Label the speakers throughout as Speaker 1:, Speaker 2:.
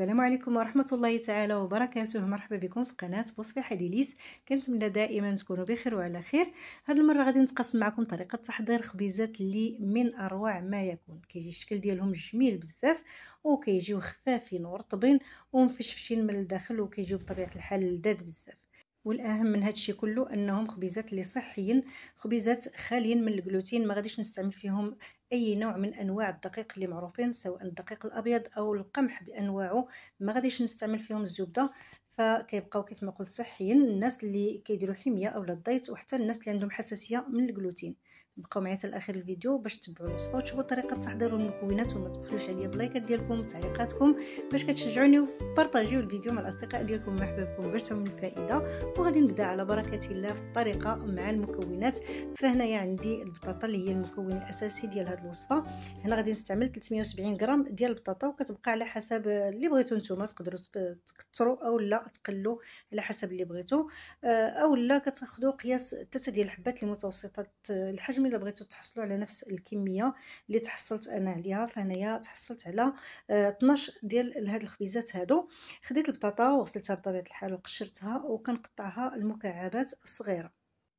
Speaker 1: السلام عليكم ورحمة الله تعالى وبركاته مرحبا بكم في قناة وصفة حديليس كنتمنى دائما تكونوا بخير وعلى خير هاد المرة غادي نتقسم معكم طريقة تحضير خبيزات اللي من أروع ما يكون كيجي الشكل ديالهم جميل بزاف وكيجيو خفافين ورطبين ومفشفشين من الداخل وكيجيو بطبيعة الحال لذاذ بزاف والاهم من هادشي كله انهم خبيزات اللي صحيين خبيزات خاليين من الجلوتين ما غاديش نستعمل فيهم اي نوع من انواع الدقيق اللي معروفين سواء الدقيق الابيض او القمح بانواعه ما غاديش نستعمل فيهم الزبده فكيبقاو كيف ما قلت صحيين الناس اللي كيديروا حميه اولا الدايت وحتى الناس اللي عندهم حساسيه من الجلوتين بقاو معايا حتى لاخر الفيديو باش تبعوا الوصفه وتشوفوا طريقه تحضير المكونات وما تبخلوش عليا باللايكات ديالكم وتعليقاتكم باش كتشجعوني وبارطاجيو الفيديو مع الاصدقاء ديالكم وحبابكم باش تعملوا الفائده وغادي نبدا على بركه الله في الطريقه مع المكونات فهنايا عندي البطاطا اللي هي المكون الاساسي ديال هذه الوصفه هنا غادي نستعمل 370 غرام ديال البطاطا وكتبقى على حسب اللي بغيتو نتوما تقدروا تكثروا او لا تقلو على حسب اللي بغيتو آه، او لا كتاخذوا قياس ثلاثه ديال الحبات المتوسطه الحجم الا بغيتو تحصلوا على نفس الكميه اللي تحصلت انا عليها فهنايا تحصلت على 12 آه، ديال هاد الخبيزات هادو خديت البطاطا وغسلتها بطبيعه الحال وقشرتها وكنقطعها المكعبات الصغيره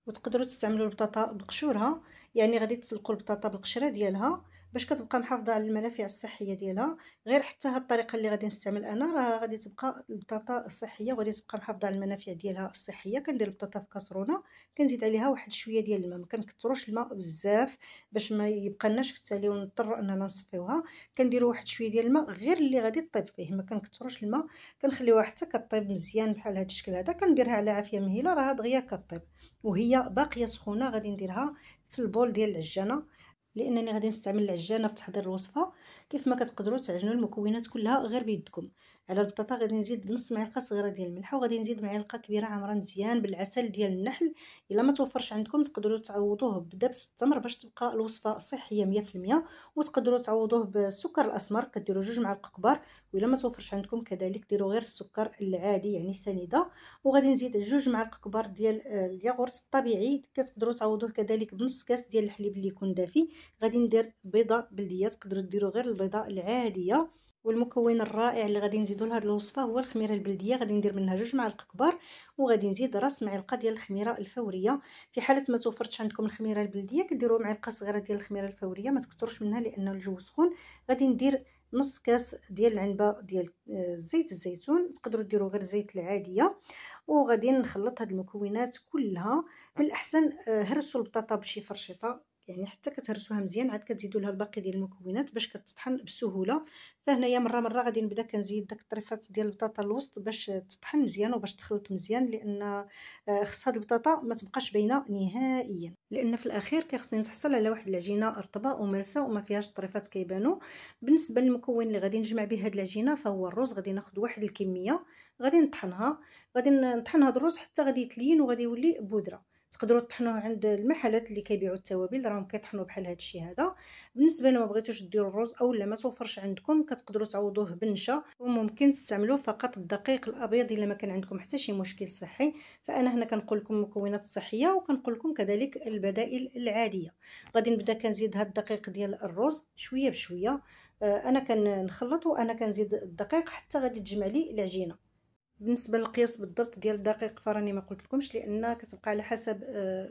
Speaker 1: وتقدروا تستعملوا البطاطا بقشورها يعني غادي تسلقوا البطاطا بالقشره ديالها باش كتبقى محافظه على المنافع الصحيه ديالها غير حتى هاد الطريقه اللي غادي نستعمل انا راه غادي تبقى البطاطا صحيه وغادي تبقى محافظه على المنافع ديالها الصحيه كندير البطاطا في كاسرونه كنزيد عليها واحد شويه ديال الماء ما كنكثروش الماء بزاف باش ما يبقالناش في التالي ونضطر اننا نصفيوها كندير واحد شويه ديال الماء غير اللي غادي طيب فيه ما كنكثروش الماء كنخليوها حتى كطيب مزيان بحال هاد الشكل هذا كنديرها على عافيه مهيله راه دغيا كطيب وهي باقيه سخونه غادي نديرها في البول ديال العجانه لانني غادي نستعمل العجانه في تحضير الوصفه كيف ما كتقدروا تعجنوا المكونات كلها غير بيدكم على البطاطا غادي نزيد نص معلقه صغيره ديال الملح وغادي نزيد معلقه كبيره عامره مزيان بالعسل ديال النحل الا ما توفرش عندكم تقدروا تعوضوه بدبس التمر باش تبقى الوصفه صحيه 100% وتقدروا تعوضوه بالسكر الاسمر كديروا جوج معالق كبار والا ما توفرش عندكم كذلك ديروا غير السكر العادي يعني سنيده وغادي نزيد جوج معالق كبار ديال الياغورت الطبيعي كتقدروا تعوضوه كذلك بنص كاس ديال الحليب اللي يكون دافي غادي ندير بيضه بلديه تقدروا ديروا غير البيضه العاديه والمكون الرائع اللي غادي نزيدو لهاد الوصفه هو الخميره البلديه غادي ندير منها جوج معالق كبار وغادي نزيد راس معلقه ديال الخميره الفوريه في حاله ما توفرتش عندكم الخميره البلديه كديروا معلقه صغيره ديال الخميره الفوريه ما تكثروش منها لان الجو سخون غادي ندير نص كاس ديال العنبه ديال آه، زيت الزيتون تقدروا ديروا غير زيت العاديه وغادي نخلط هاد المكونات كلها من الاحسن آه، هرسوا البطاطا بشي فرشيطه يعني حتى كتهرسوها مزيان عاد كتزيدوا لها الباقي ديال المكونات باش كتطحن بسهوله فهنايا مره مره غادي نبدا كنزيد داك الطريفات ديال البطاطا الوسط باش تطحن مزيان وباش تخلط مزيان لان آه، خص هاد البطاطا ما تبقاش باينه نهائيا لان في الاخير كيخصني نتحصل على واحد العجينه رطبه وملسه وما فيهاش الطريفات كيبانو بالنسبه للمكون اللي غادي نجمع به هاد العجينه فهو الرز غادي ناخذ واحد الكميه غادي نطحنها غادي نطحن هاد الرز حتى غادي يتلين وغادي يولي بودره تقدروا تطحنوه عند المحلات اللي كيبيعوا التوابل راهم كيطحنوا بحال هذا الشيء هذا بالنسبه لما بغيتوش ديروا الرز اولا ما توفرش عندكم كتقدروا تعوضوه بنشا وممكن تستعملوا فقط الدقيق الابيض الا ما كان عندكم حتى شي مشكل صحي فانا هنا كنقول لكم المكونات الصحيه وكنقول لكم كذلك البدائل العاديه غادي نبدا كنزيد هذا الدقيق ديال الرز شويه بشويه آه، انا كنخلط وانا كنزيد الدقيق حتى غادي تجمع لي العجينه بالنسبه للقياس بالضبط ديال الدقيق فراني ما قلت لكمش لان كتبقى على حسب آه،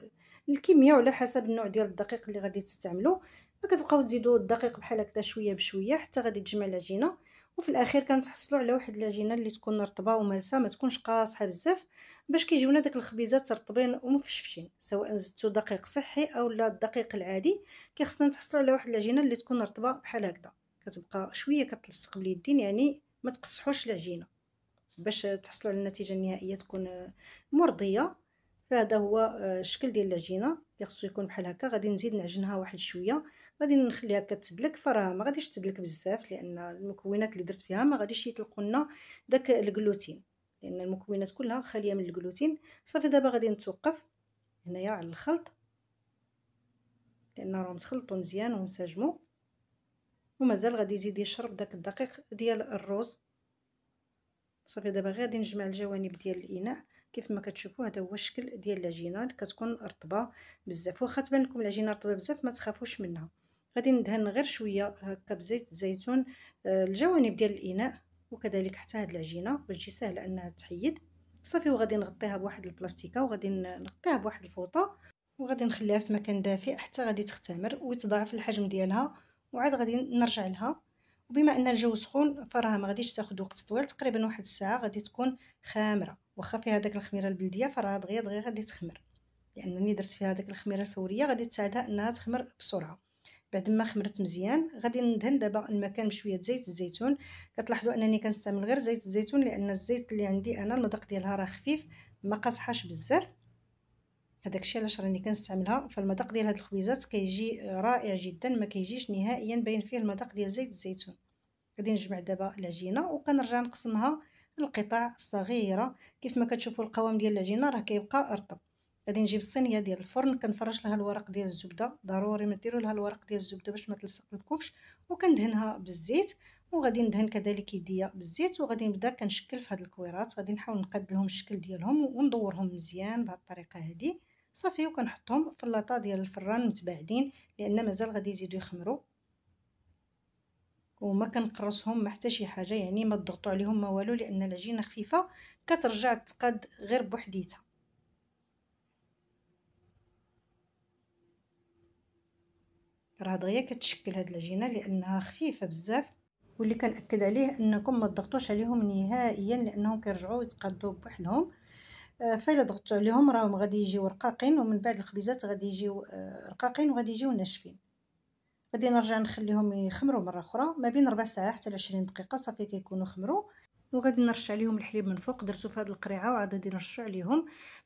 Speaker 1: الكميه وعلى حسب النوع ديال الدقيق اللي غادي تستعملوا فكتبقاو تزيدوا الدقيق بحال هكذا شويه بشويه حتى غادي تجمع العجينه وفي الاخير كنتحصلوا على واحد العجينه اللي تكون رطبه وملسه ما تكونش قاصحه بزاف باش كيجيونا داك الخبيزات رطبين ومفشفشين سواء زدتوا دقيق صحي او لا الدقيق العادي كيخصنا نتحصلوا على واحد العجينه اللي تكون رطبه بحال هكذا كتبقى شويه كتلصق باليدين يعني ما تقصحوش العجينه باش تحصلوا على النتيجه النهائيه تكون مرضيه فهذا هو آه، الشكل ديال العجينه اللي خصو يكون بحال هكا غادي نزيد نعجنها واحد شويه غادي نخليها كتدلك فراه ما غاديش تدلك بزاف لان المكونات اللي درت فيها ما غاديش يطلقوا لنا داك الجلوتين لان المكونات كلها خاليه من الجلوتين صافي دابا غادي نتوقف هنايا على الخلط لان راهم تخلطوا مزيان وانسجموا ومازال غادي يزيد يشرب داك الدقيق ديال الروز صافي دابا غادي نجمع الجوانب ديال الاناء كيف ما كتشوفوا هذا هو الشكل ديال العجينه كتكون رطبه بزاف واخا تبان لكم العجينه رطبه بزاف ما تخافوش منها غادي ندهن غير شويه هكا بزيت الزيتون آه، الجوانب ديال الاناء وكذلك حتى هذه العجينه باش تجي سهله انها تحيد صافي وغادي نغطيها بواحد البلاستيكه وغادي نغطيها بواحد الفوطه وغادي نخليها في مكان دافئ حتى غادي تختمر ويتضاعف الحجم ديالها وعاد غادي نرجع لها وبما ان الجو سخون فراه ما غاديش تاخذ وقت طويل تقريبا واحد الساعه غادي تكون خامره واخا فيها داك الخميره البلديه فراه دغيا دغيا غادي تخمر لانني درت فيها داك الخميره الفوريه غادي تساعدها انها تخمر بسرعه بعد ما خمرت مزيان غادي ندهن دابا المكان بشويه زيت الزيتون كتلاحظوا انني كنستعمل غير زيت الزيتون لان الزيت اللي عندي انا المذاق ديالها راه خفيف ما قاصحاش بزاف هذاك الشيء علاش راني كنستعملها فالمذاق ديال هاد الخبيزات كيجي رائع جدا ما كيجيش نهائيا باين فيه المذاق ديال زيت الزيتون غادي نجمع دابا العجينه وكنرجع نقسمها لقطع صغيره كيف ما كتشوفوا القوام ديال العجينه راه كيبقى رطب غادي نجيب الصينيه ديال الفرن كنفرش لها الورق ديال الزبده ضروري ما ديروا لها الورق ديال الزبده باش ما تلصق لكمش وكندهنها بالزيت وغادي ندهن كذلك يديا بالزيت وغادي نبدا كنشكل في هاد الكويرات غادي نحاول نقاد لهم الشكل ديالهم وندورهم مزيان بهاد الطريقه هادي صافي وكنحطهم في اللاطه ديال الفران متباعدين لان مازال غادي يزيدوا يخمروا وما كنقرصهم ما حتى شي حاجه يعني ما تضغطوا عليهم ما والو لان العجينه خفيفه كترجع تقاد غير بوحديتها راه دغيا كتشكل هاد العجينه لانها خفيفه بزاف واللي كنأكد عليه انكم ما تضغطوش عليهم نهائيا لانهم كيرجعوا يتقادوا بوحدهم آه، فإلا ضغطتوا عليهم راهم غادي يجيو رقاقين ومن بعد الخبيزات غادي يجيو آه، رقاقين وغادي يجيو ناشفين غادي نرجع نخليهم يخمروا مره اخرى ما بين ربع ساعه حتى ل 20 دقيقه صافي كيكونوا خمروا وغادي نرش عليهم الحليب من فوق درتو في هذه القريعه وعاد غادي نرشو عليهم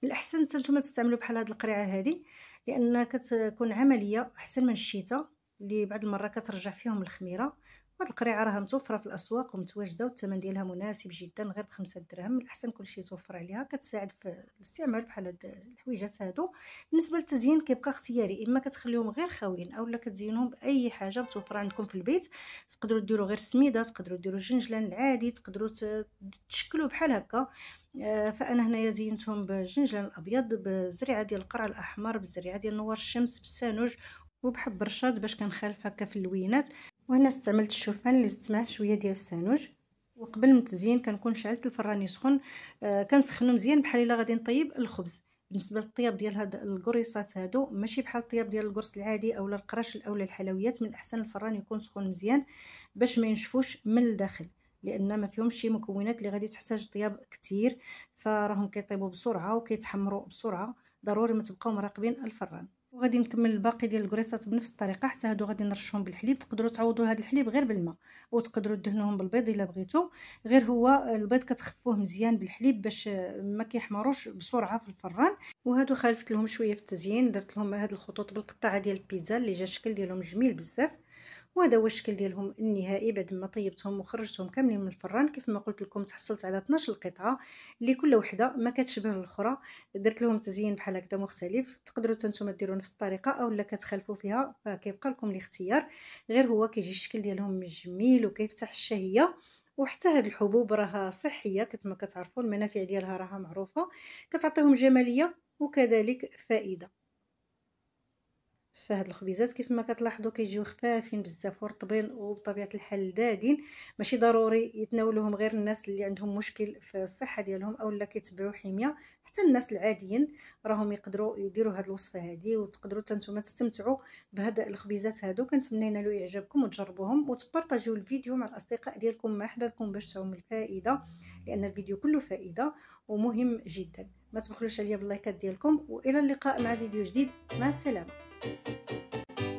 Speaker 1: من الاحسن حتى نتوما تستعملوا بحال هذه القريعه هذه لان كتكون عمليه احسن من الشتاء اللي بعض المره كترجع فيهم الخميره هاد القريعه راها متوفره في الاسواق ومتواجده والثمن ديالها مناسب جدا غير بخمسة دراهم من الاحسن كلشي يتوفر عليها كتساعد في الاستعمال بحال هاد الحويجات هادو بالنسبه للتزيين كيبقى اختياري اما كتخليهم غير خاويين اولا كتزينهم باي حاجه متوفره عندكم في البيت تقدروا ديروا غير سميده تقدروا ديروا الجنجلان العادي تقدروا تشكلوا بحال هكا آه، فانا هنايا زينتهم بالجنجلان الابيض بالزريعه ديال القرع الاحمر بالزريعه ديال نوار الشمس بالسانوج وبحب الرشاد باش كنخالف هكا في اللوينات وهنا استعملت الشوفان اللي زدت معاه شويه ديال السانوج وقبل التزيين كنكون شعلت الفران يسخن آه كنسخنو مزيان بحال الا غادي نطيب الخبز بالنسبه للطياب ديال هاد الكريصات هادو ماشي بحال الطياب ديال القرص العادي اولا القراش اولا الحلويات من الاحسن الفران يكون سخون مزيان باش ما ينشفوش من الداخل لان ما فيهمش شي مكونات اللي غادي تحتاج طياب كتير فراهم كيطيبوا بسرعه وكيتحمروا بسرعه ضروري ما تبقاو مراقبين الفران وغادي نكمل الباقي ديال الكريصات بنفس الطريقه حتى هادو غادي نرشهم بالحليب تقدروا تعوضوا هاد الحليب غير بالماء وتقدروا دهنوهم بالبيض الا بغيتو غير هو البيض كتخفوه مزيان بالحليب باش ما كيحمروش بسرعه في الفران وهادو خالفت لهم شويه في التزيين درت لهم هاد الخطوط بالقطعه ديال البيتزا اللي جا الشكل ديالهم جميل بزاف وهذا هو الشكل ديالهم النهائي بعد ما طيبتهم وخرجتهم كاملين من الفران كيف ما قلت لكم تحصلت على 12 قطعه اللي كل وحده ما كتشبه الاخرى درت لهم تزيين بحال هكذا مختلف تقدروا نتوما ديروا نفس الطريقه اولا كتخلفوا فيها فكيبقى لكم الاختيار غير هو كيجي الشكل ديالهم جميل وكيفتح الشهيه وحتى هاد الحبوب راها صحيه كيف ما كتعرفوا المنافع ديالها راها معروفه كتعطيهم جماليه وكذلك فائده فهاد الخبيزات كيف ما كتلاحظوا كيجيو خفافين بزاف ورطبين وبطبيعه الحال دادين ماشي ضروري يتناولوهم غير الناس اللي عندهم مشكل في الصحه ديالهم اولا كيتبعوا حميه حتى الناس العاديين راهم يقدروا يديروا هاد الوصفه هادي وتقدروا حتى نتوما تستمتعوا بهاد الخبيزات هادو كنتمنى ينالوا اعجابكم وتجربوهم وتبارطاجيو الفيديو مع الاصدقاء ديالكم مع احبابكم باش تعم الفائده لان الفيديو كله فائده ومهم جدا ما تبخلوش عليا باللايكات ديالكم والى اللقاء مع فيديو جديد مع السلامه ピッ